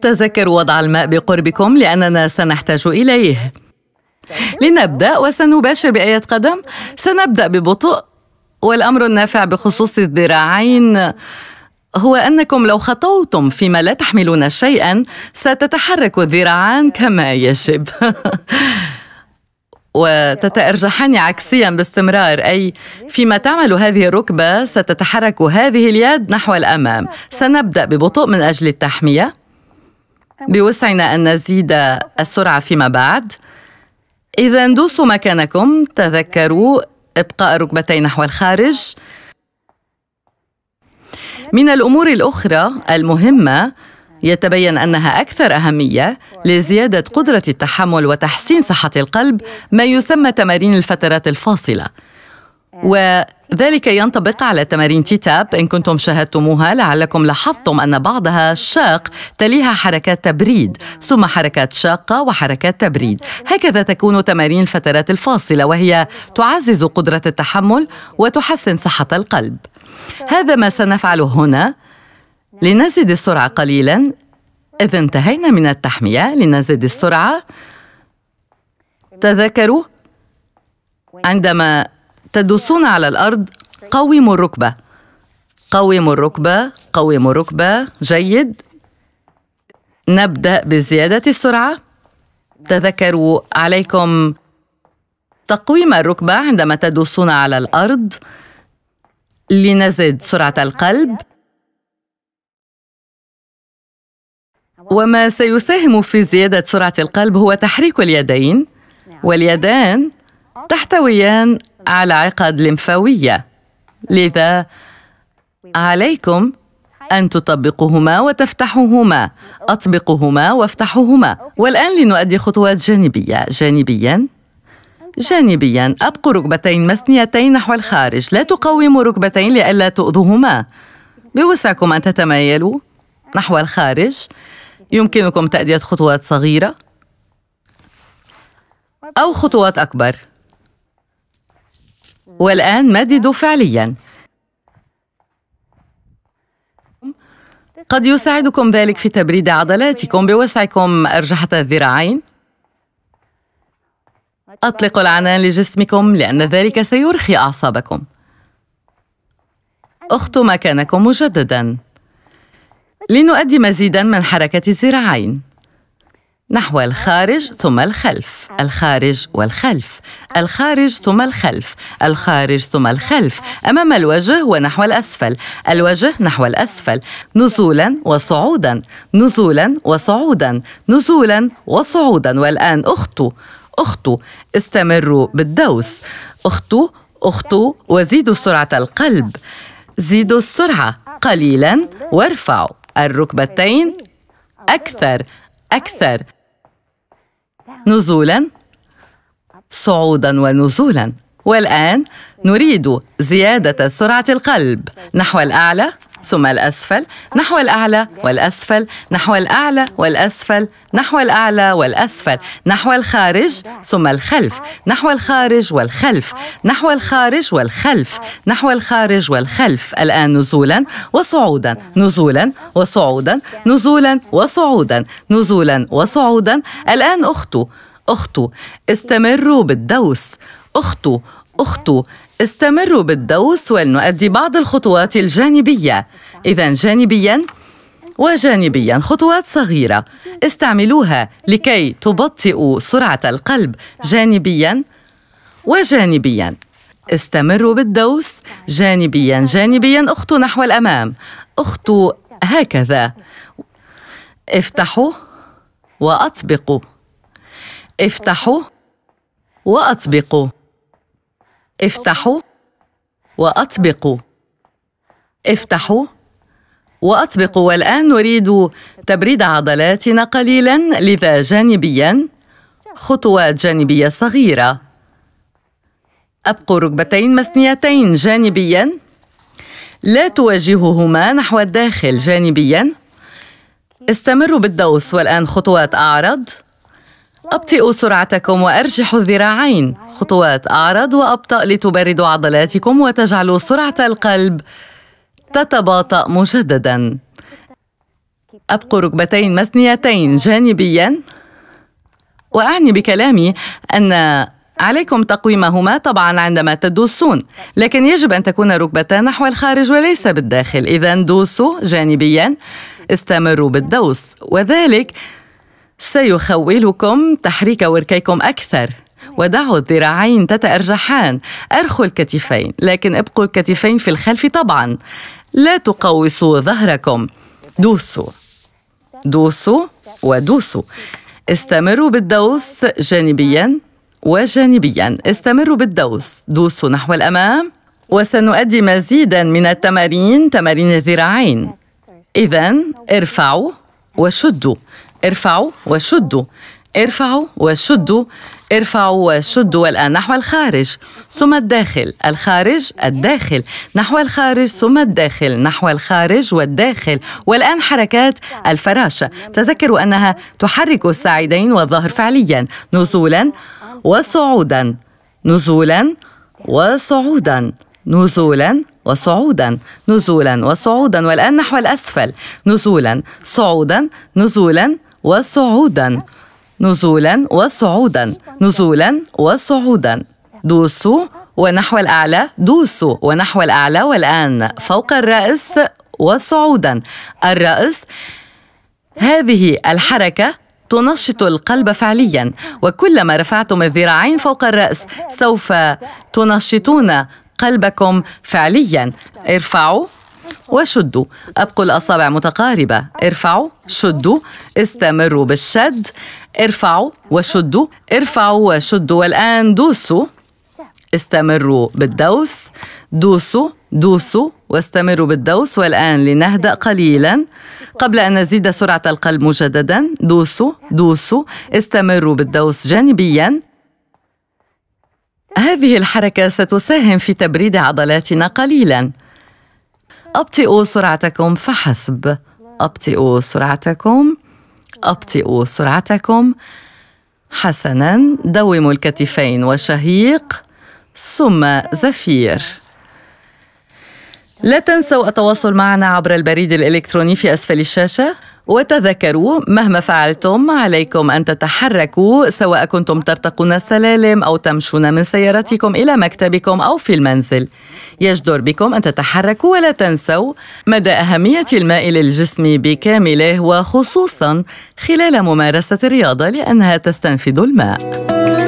تذكروا وضع الماء بقربكم لأننا سنحتاج إليه لنبدأ وسنباشر بأية قدم سنبدأ ببطء والأمر النافع بخصوص الذراعين هو أنكم لو خطوتم فيما لا تحملون شيئا ستتحرك الذراعان كما يجب وتتأرجحان عكسيا باستمرار أي فيما تعمل هذه الركبة ستتحرك هذه اليد نحو الأمام سنبدأ ببطء من أجل التحمية بوسعنا أن نزيد السرعة فيما بعد إذا دوسوا مكانكم تذكروا إبقاء الركبتين نحو الخارج من الأمور الأخرى المهمة يتبين أنها أكثر أهمية لزيادة قدرة التحمل وتحسين صحة القلب ما يسمى تمارين الفترات الفاصلة و ذلك ينطبق على تمارين تيتاب إن كنتم شاهدتموها لعلكم لاحظتم أن بعضها شاق تليها حركات تبريد ثم حركات شاقة وحركات تبريد هكذا تكون تمارين الفترات الفاصلة وهي تعزز قدرة التحمل وتحسن صحة القلب هذا ما سنفعله هنا لنزد السرعة قليلاً إذا انتهينا من التحمية لنزد السرعة تذكروا عندما تدوسون على الأرض قوموا الركبة قوموا الركبة قوموا الركبة جيد نبدأ بزيادة السرعة تذكروا عليكم تقويم الركبة عندما تدوسون على الأرض لنزد سرعة القلب وما سيساهم في زيادة سرعة القلب هو تحريك اليدين واليدان تحتويان على عقد لمفاوية لذا عليكم أن تطبقهما وتفتحهما أطبقهما وافتحهما والآن لنؤدي خطوات جانبية جانبياً جانبياً أبقوا ركبتين مثنيتين نحو الخارج لا تقوموا ركبتين لئلا تؤذوهما بوسعكم أن تتمايلوا نحو الخارج يمكنكم تأدية خطوات صغيرة أو خطوات أكبر والآن مددوا فعلياً قد يساعدكم ذلك في تبريد عضلاتكم بوسعكم أرجحة الذراعين أطلقوا العنان لجسمكم لأن ذلك سيرخي أعصابكم أختوا مكانكم مجدداً لنؤدي مزيداً من حركة الذراعين نحو الخارج ثم الخلف الخارج والخلف الخارج ثم الخلف الخارج ثم الخلف امام الوجه ونحو الاسفل الوجه نحو الاسفل نزولا وصعودا نزولا وصعودا نزولا وصعودا والان اختو اختو استمروا بالدوس اختو اختو وزيدوا سرعه القلب زيدوا السرعه قليلا وارفعوا الركبتين اكثر اكثر نزولا صعودا ونزولا والآن نريد زيادة سرعة القلب نحو الأعلى ثم الأسفل نحو الأعلى والأسفل نحو الأعلى والأسفل نحو الأعلى والأسفل نحو الخارج ثم الخلف نحو الخارج والخلف نحو الخارج والخلف نحو الخارج والخلف الآن نزولا وصعودا نزولا وصعودا نزولا وصعودا نزولا وصعودا الآن أخته أخته استمروا بالدوس أخته أخته استمروا بالدوس ولنؤدي بعض الخطوات الجانبية إذا جانبياً وجانبيا خطوات صغيرة استعملوها لكي تبطئوا سرعة القلب جانبيا وجانبيا استمروا بالدوس جانبيا جانبيا اخطوا نحو الأمام اخطوا هكذا افتحوا وأطبقوا افتحوا وأطبقوا افتحوا وأطبقوا افتحوا وأطبقوا والآن نريد تبريد عضلاتنا قليلاً لذا جانبياً خطوات جانبية صغيرة أبقوا ركبتين مثنيتين جانبياً لا تواجههما نحو الداخل جانبياً استمروا بالدوس والآن خطوات أعرض أبطئوا سرعتكم وأرجحوا الذراعين خطوات أعرض وأبطأ لتبردوا عضلاتكم وتجعلوا سرعة القلب تتباطأ مجدداً أبقوا ركبتين مثنيتين جانبياً وأعني بكلامي أن عليكم تقويمهما طبعا عندما تدوسون لكن يجب أن تكون ركبتا نحو الخارج وليس بالداخل إذا دوسوا جانبيا استمروا بالدوس وذلك سيخولكم تحريك وركيكم أكثر ودعوا الذراعين تتأرجحان أرخوا الكتفين لكن ابقوا الكتفين في الخلف طبعا لا تقوسوا ظهركم دوسوا دوسوا ودوسوا استمروا بالدوس جانبيا وجانبيا استمروا بالدوس دوسوا نحو الأمام وسنؤدي مزيدا من التمارين تمارين الذراعين إذا ارفعوا وشدوا ارفعوا وشدوا ارفعوا وشدوا ارفعوا وشدوا والآن نحو الخارج ثم الداخل الخارج الداخل نحو الخارج ثم الداخل نحو الخارج والداخل والآن حركات الفراشة تذكروا أنها تحرك الساعدين والظهر فعليا نزولا وصعودا نزولا وصعودا نزولا وصعودا نزولا وصعودا والآن نحو الأسفل نزولا صعودا نزولا وصعودا نزولا وصعودا نزولا وصعودا دوسوا ونحو الأعلى دوسوا ونحو الأعلى والآن فوق الرأس وصعودا الرأس هذه الحركة تنشط القلب فعليا وكلما رفعتم الذراعين فوق الرأس سوف تنشطون قلبكم فعليا ارفعوا وشدوا أبقوا الأصابع متقاربة ارفعوا شدوا استمروا بالشد ارفعوا وشدوا ارفعوا وشدوا والآن دوسوا استمروا بالدوس دوسوا دوسوا واستمروا بالدوس والآن لنهدأ قليلا قبل أن نزيد سرعة القلب مجددا دوسوا دوسوا استمروا بالدوس جانبيا هذه الحركة ستساهم في تبريد عضلاتنا قليلا أبطئوا سرعتكم فحسب أبطئوا سرعتكم أبطئوا سرعتكم حسنا دوموا الكتفين وشهيق ثم زفير لا تنسوا التواصل معنا عبر البريد الإلكتروني في أسفل الشاشة وتذكروا مهما فعلتم عليكم أن تتحركوا سواء كنتم ترتقون السلالم أو تمشون من سيارتكم إلى مكتبكم أو في المنزل يجدر بكم أن تتحركوا ولا تنسوا مدى أهمية الماء للجسم بكامله وخصوصا خلال ممارسة الرياضة لأنها تستنفذ الماء